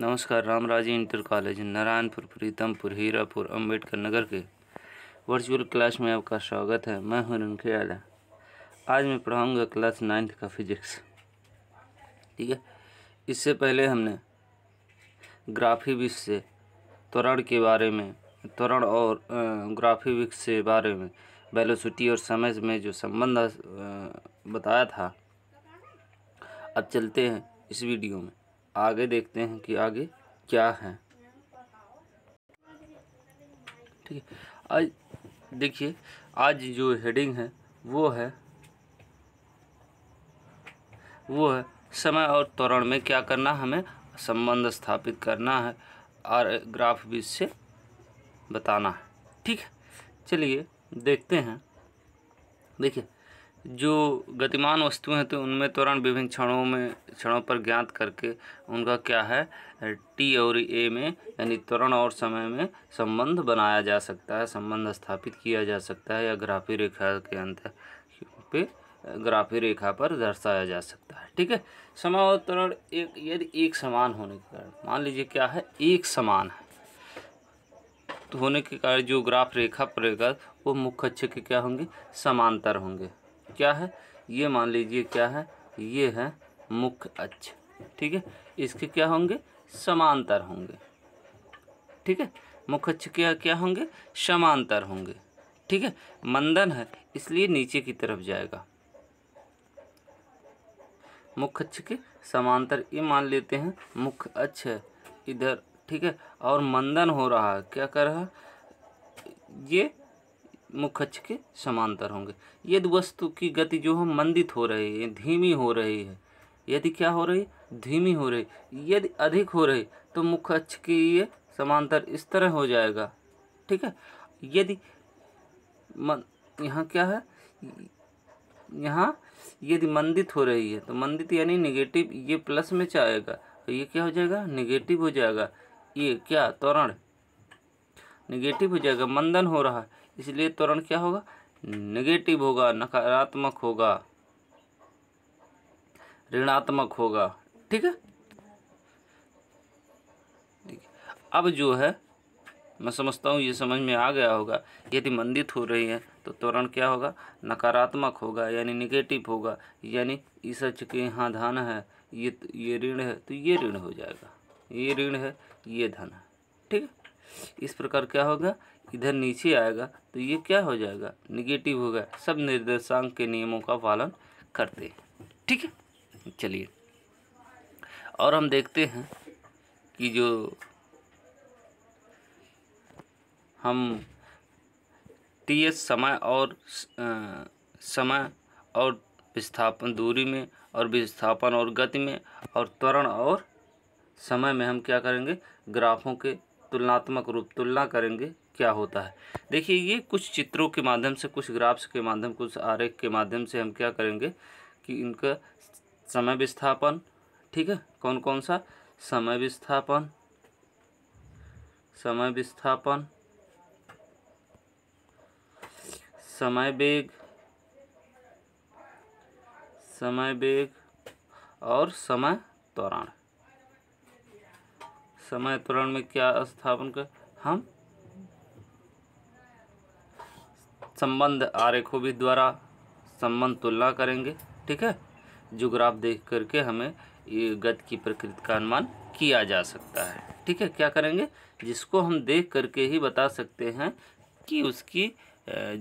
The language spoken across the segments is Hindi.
नमस्कार रामराजी इंटर कॉलेज नारायणपुर प्रीतमपुर हीरापुर अम्बेडकर नगर के वर्चुअल क्लास में आपका स्वागत है मैं हूं रिंके आला आज मैं पढ़ाऊंगा क्लास नाइन्थ का फिजिक्स ठीक है इससे पहले हमने ग्राफी विक्स से त्वरण के बारे में त्वरण और ग्राफी विक्स से बारे में बैलोसिटी और समय में जो संबंध बताया था अब चलते हैं इस वीडियो में आगे देखते हैं कि आगे क्या है ठीक है आज देखिए आज जो हेडिंग है वो है वो है समय और त्वरण में क्या करना हमें संबंध स्थापित करना है और ग्राफ भी से बताना है ठीक है चलिए देखते हैं देखिए जो गतिमान वस्तुएं हैं तो उनमें त्वरण विभिन्न क्षणों में क्षणों पर ज्ञात करके उनका क्या है टी और ए में यानी त्वरण और समय में संबंध बनाया जा सकता है संबंध स्थापित किया जा सकता है या ग्राफी रेखा के अंत पे ग्राफी रेखा पर दर्शाया जा सकता है ठीक है समय और त्वरण एक यदि एक समान होने के कारण मान लीजिए क्या है एक समान है तो होने के कारण जो ग्राफ रेखा पड़ेगा वो मुख्य अच्छे के क्या होंगे समांतर होंगे क्या है ये मान लीजिए क्या है ये है मुख्य अक्ष ठीक है इसके क्या होंगे समांतर होंगे ठीक है मुख्य अक्ष क्या क्या होंगे समांतर होंगे ठीक है मंदन है इसलिए नीचे की तरफ जाएगा मुख्य अक्ष के समांतर ये मान लेते हैं मुख्य अक्ष है इधर ठीक है और मंदन हो रहा है क्या कर रहा है ये मुख्य अक्ष के समांतर होंगे यदि वस्तु की गति जो है मंदित हो रही है धीमी हो रही है यदि क्या हो रही धीमी हो रही यदि अधिक हो रही तो मुख्य अक्ष के ये समांतर इस तरह हो जाएगा ठीक है यदि यहाँ क्या है यहाँ यदि मंदित हो रही है तो मंदित यानी निगेटिव ये प्लस में चाहेगा तो ये क्या हो जाएगा निगेटिव हो जाएगा ये क्या त्वरण निगेटिव हो जाएगा मंदन हो रहा है इसलिए त्वरण क्या होगा नेगेटिव होगा नकारात्मक होगा ऋणात्मक होगा ठीक है अब जो है मैं समझता हूँ ये समझ में आ गया होगा यदि मंदित हो रही है तो त्वरण क्या होगा नकारात्मक होगा यानी निगेटिव होगा यानी इस के यहाँ धन है ये ये ऋण है तो ये ऋण हो जाएगा ये ऋण है ये धन है ठीक है इस प्रकार क्या होगा इधर नीचे आएगा तो ये क्या हो जाएगा निगेटिव होगा सब निर्देशांक के नियमों का पालन करते हैं ठीक है चलिए और हम देखते हैं कि जो हम टी एस समय और आ, समय और विस्थापन दूरी में और विस्थापन और गति में और त्वरण और समय में हम क्या करेंगे ग्राफों के तुलनात्मक रूप तुलना करेंगे क्या होता है देखिए ये कुछ चित्रों के माध्यम से कुछ ग्राफ्स के माध्यम कुछ आरेख के माध्यम से हम क्या करेंगे कि इनका समय विस्थापन ठीक है कौन कौन सा समय विस्थापन समय विस्थापन समय वेग समय वेग और समय त्वरण समय त्वरण में क्या स्थापन कर हम संबंध आरेखों भी द्वारा संबंध तुलना करेंगे ठीक है जुग्राफ देख करके हमें गत की प्रकृति का अनुमान किया जा सकता है ठीक है क्या करेंगे जिसको हम देख करके ही बता सकते हैं कि उसकी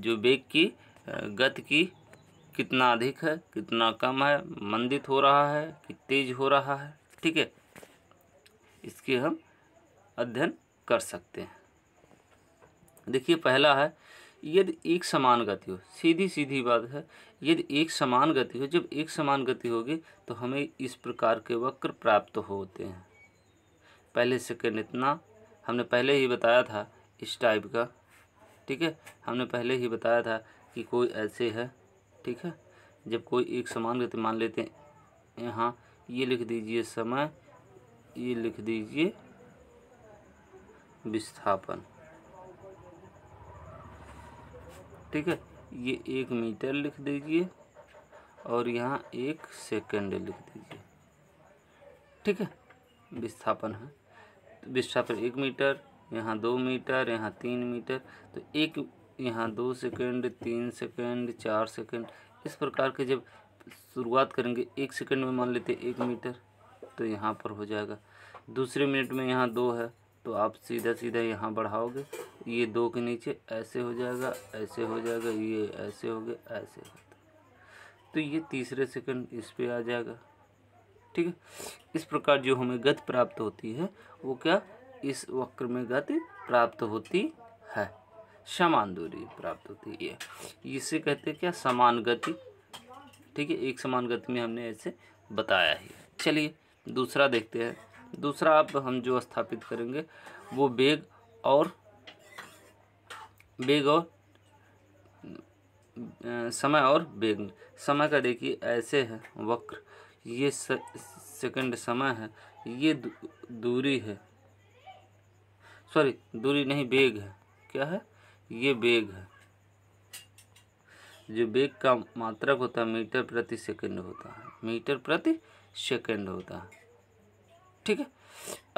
जो बेग की गत की कितना अधिक है कितना कम है मंदित हो रहा है कि तेज हो रहा है ठीक है इसके हम अध्ययन कर सकते हैं देखिए पहला है यदि एक समान गति हो सीधी सीधी बात है यदि एक समान गति हो जब एक समान गति होगी तो हमें इस प्रकार के वक्र प्राप्त होते हैं पहले सेकेंड इतना हमने पहले ही बताया था इस टाइप का ठीक है हमने पहले ही बताया था कि कोई ऐसे है ठीक है जब कोई एक समान गति मान लेते हैं यहाँ ये लिख दीजिए समय ये लिख दीजिए विस्थापन ठीक है ये एक मीटर लिख दीजिए और यहाँ एक सेकेंड लिख दीजिए ठीक है विस्थापन है तो विस्थापन एक मीटर यहाँ दो मीटर यहाँ तीन मीटर तो एक यहाँ दो सेकेंड तीन सेकेंड चार सेकेंड इस प्रकार के जब शुरुआत करेंगे एक सेकेंड में मान लेते एक मीटर तो यहाँ पर हो जाएगा दूसरे मिनट में यहाँ दो है तो आप सीधा सीधा यहाँ बढ़ाओगे ये दो के नीचे ऐसे हो जाएगा ऐसे हो जाएगा ये ऐसे हो गए ऐसे हो तो ये तीसरे सेकंड इस पर आ जाएगा ठीक है इस प्रकार जो हमें गति प्राप्त होती है वो क्या इस वक्र में गति प्राप्त होती है समान दूरी प्राप्त होती है इसे कहते हैं क्या समान गति ठीक है एक समान गति में हमने ऐसे बताया ही चलिए दूसरा देखते हैं दूसरा आप हम जो स्थापित करेंगे वो बेग और बेग और समय और बेग समय का देखिए ऐसे है वक्र ये सेकंड समय है ये दूरी है सॉरी दूरी नहीं बेग है क्या है ये बेग है जो बेग का मात्रक होता है मीटर प्रति सेकंड होता है मीटर प्रति सेकंड होता है ठीक है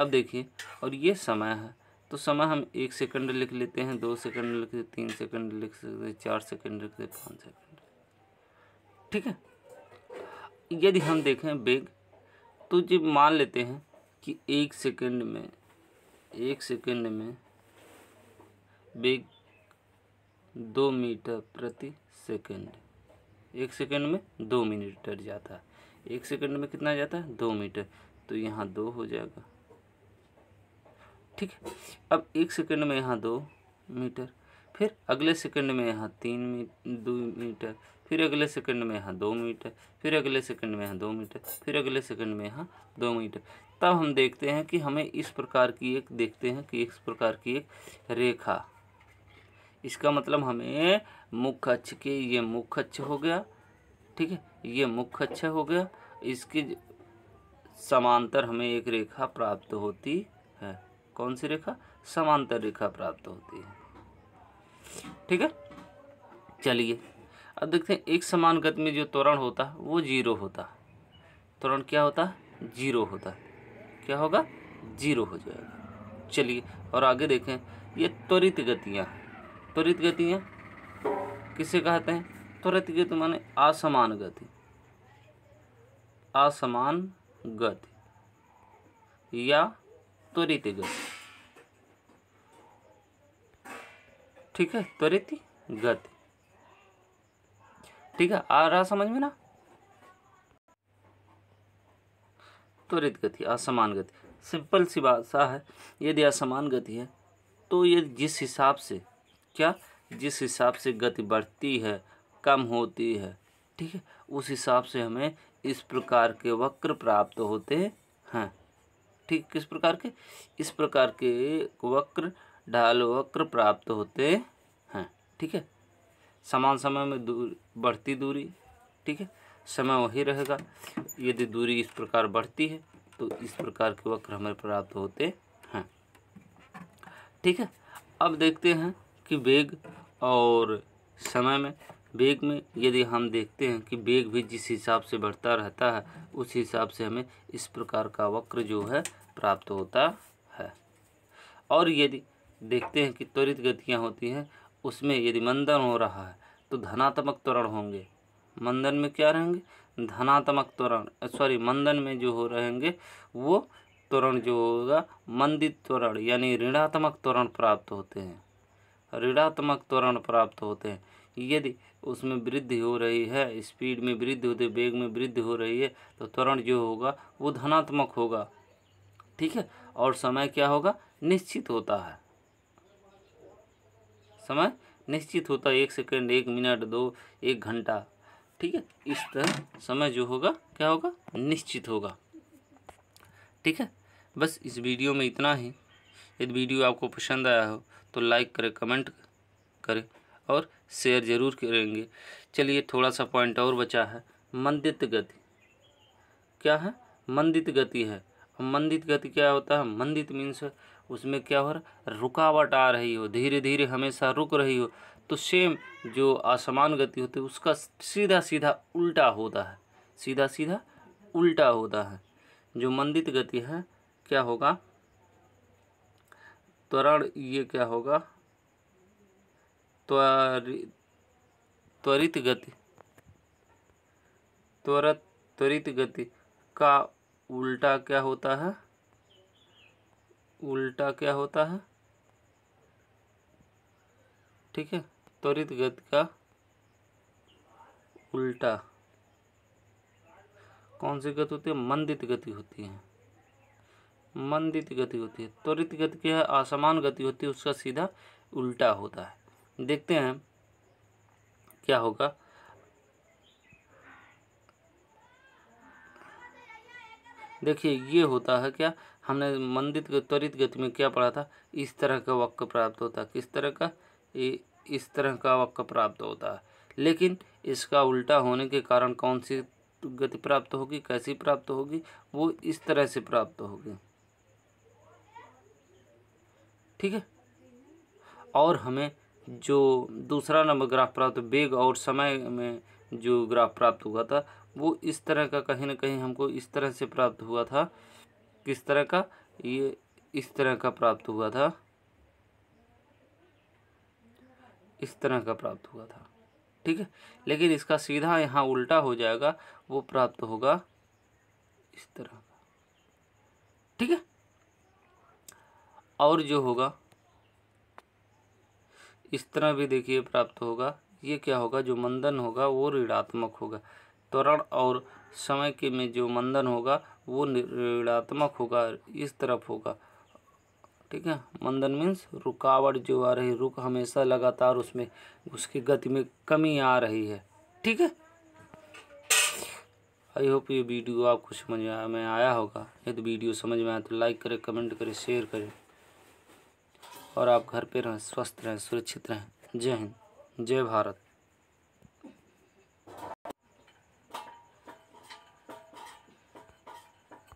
अब देखिए और ये समय है तो समय हम एक सेकंड लिख लेते हैं दो सेकंड लिख लेते तीन सेकंड लिख सकते चार सेकंड लिख सकते पाँच सेकंड ठीक है यदि हम देखें बेग तो जब मान लेते हैं कि एक सेकंड में एक सेकंड में बेग दो मीटर प्रति सेकंड एक सेकंड में दो मीटर जाता है एक सेकंड में कितना जाता है दो मीटर तो यहाँ दो हो जाएगा ठीक है अब एक सेकंड में यहाँ दो मीटर फिर अगले सेकंड में यहाँ तीन मी दो मीटर फिर अगले सेकंड में यहाँ दो मीटर फिर अगले सेकंड में यहाँ दो मीटर फिर अगले सेकंड में यहाँ दो मीटर तब हम देखते हैं कि हमें इस प्रकार की एक देखते हैं कि इस प्रकार की एक रेखा इसका मतलब हमें मुख्य अच्छ के ये मुख्य अच्छ हो गया ठीक है ये मुख्य अच्छा हो गया इसके समांतर हमें एक रेखा प्राप्त होती है कौन सी रेखा समांतर रेखा प्राप्त होती है ठीक है चलिए अब देखते हैं एक समान गति में जो त्वरण होता है वो जीरो होता त्वरण क्या होता है जीरो होता है क्या होगा जीरो हो जाएगा चलिए और आगे देखें ये त्वरित गतियाँ त्वरित गतियाँ किसे कहते हैं त्वरित गति माने असमान गति असमान गति या त्वरित तो गति ठीक है त्वरित तो गति ठीक है आ रहा समझ में ना त्वरित तो गति असमान गति सिंपल सी बात सा है यदि असमान गति है तो ये जिस हिसाब से क्या जिस हिसाब से गति बढ़ती है कम होती है ठीक है उस हिसाब से हमें इस प्रकार के वक्र प्राप्त होते हैं ठीक किस प्रकार के इस प्रकार के वक्र ढाल वक्र प्राप्त होते हैं ठीक है समान समय में दूर बढ़ती दूरी ठीक है समय वही रहेगा यदि दूरी इस प्रकार बढ़ती है तो इस प्रकार के वक्र हमें प्राप्त होते हैं ठीक है अब देखते हैं कि वेग और समय में बेग में यदि हम देखते हैं कि बेग भी जिस हिसाब से बढ़ता रहता है उस हिसाब से हमें इस प्रकार का वक्र जो है प्राप्त होता है और यदि देखते हैं कि त्वरित गतियाँ होती हैं उसमें यदि मंदन हो रहा है तो धनात्मक त्वरण होंगे मंदन में क्या रहेंगे धनात्मक त्वरण सॉरी मंदन में जो हो रहेंगे वो त्वरण जो होगा मंदित त्वरण यानी ऋणात्मक त्वरण प्राप्त होते हैं ऋणात्मक त्वरण प्राप्त होते हैं यदि उसमें वृद्धि हो रही है स्पीड में वृद्धि होती है वेग में वृद्धि हो रही है तो त्वरण जो होगा वो धनात्मक होगा ठीक है और समय क्या होगा निश्चित होता है समय निश्चित होता है एक सेकेंड एक मिनट दो एक घंटा ठीक है इस तरह समय जो होगा क्या होगा निश्चित होगा ठीक है बस इस वीडियो में इतना ही यदि वीडियो आपको पसंद आया हो तो लाइक करें कमेंट करें और शेयर ज़रूर करेंगे चलिए थोड़ा सा पॉइंट और बचा है मंदित गति क्या है मंदित गति है मंदित गति क्या होता है मंदित मीन्स उसमें क्या हो रहा रुकावट आ रही हो धीरे धीरे हमेशा रुक रही हो तो सेम जो असमान गति होती है उसका सीधा सीधा उल्टा होता है सीधा सीधा उल्टा होता है जो मंदित गति है क्या होगा त्वरण ये क्या होगा त्वरित गति त्वरित त्वरित गति का उल्टा क्या होता है उल्टा क्या होता है ठीक है त्वरित गति का उल्टा कौन सी गति होती है मंदित गति होती है मंदित गति होती है त्वरित गति क्या है असमान गति होती है उसका सीधा उल्टा होता है देखते हैं क्या होगा देखिए ये होता है क्या हमने मंदित त्वरित गति में क्या पढ़ा था इस तरह का वक्र प्राप्त होता है किस तरह का इस तरह का वक्र प्राप्त होता है लेकिन इसका उल्टा होने के कारण कौन सी गति प्राप्त होगी कैसी प्राप्त होगी वो इस तरह से प्राप्त होगी ठीक है और हमें जो दूसरा नंबर ग्राफ प्राप्त वेग और समय में जो ग्राफ प्राप्त हुआ था वो इस तरह का कहीं ना कहीं हमको इस तरह से प्राप्त हुआ था किस तरह का ये इस तरह का प्राप्त हुआ था इस तरह का प्राप्त हुआ था ठीक है लेकिन इसका सीधा यहाँ उल्टा हो जाएगा वो प्राप्त होगा इस तरह का ठीक है और जो होगा इस तरह भी देखिए प्राप्त होगा ये क्या होगा जो मंदन होगा वो ऋणात्मक होगा त्वरण और समय के में जो मंदन होगा वो ऋणात्मक होगा इस तरफ होगा ठीक है मंदन मीन्स रुकावट जो आ रही रुक हमेशा लगातार उसमें उसकी गति में कमी आ रही है ठीक है आई होप ये वीडियो आपको समझ में आया होगा यदि वीडियो समझ में आया तो लाइक करें कमेंट करें शेयर करें और आप घर पे रहें स्वस्थ रहें सुरक्षित रहें जय हिंद जय भारत